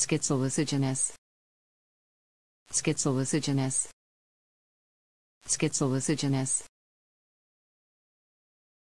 schizolysigenous schizolysigenous schizolysigenous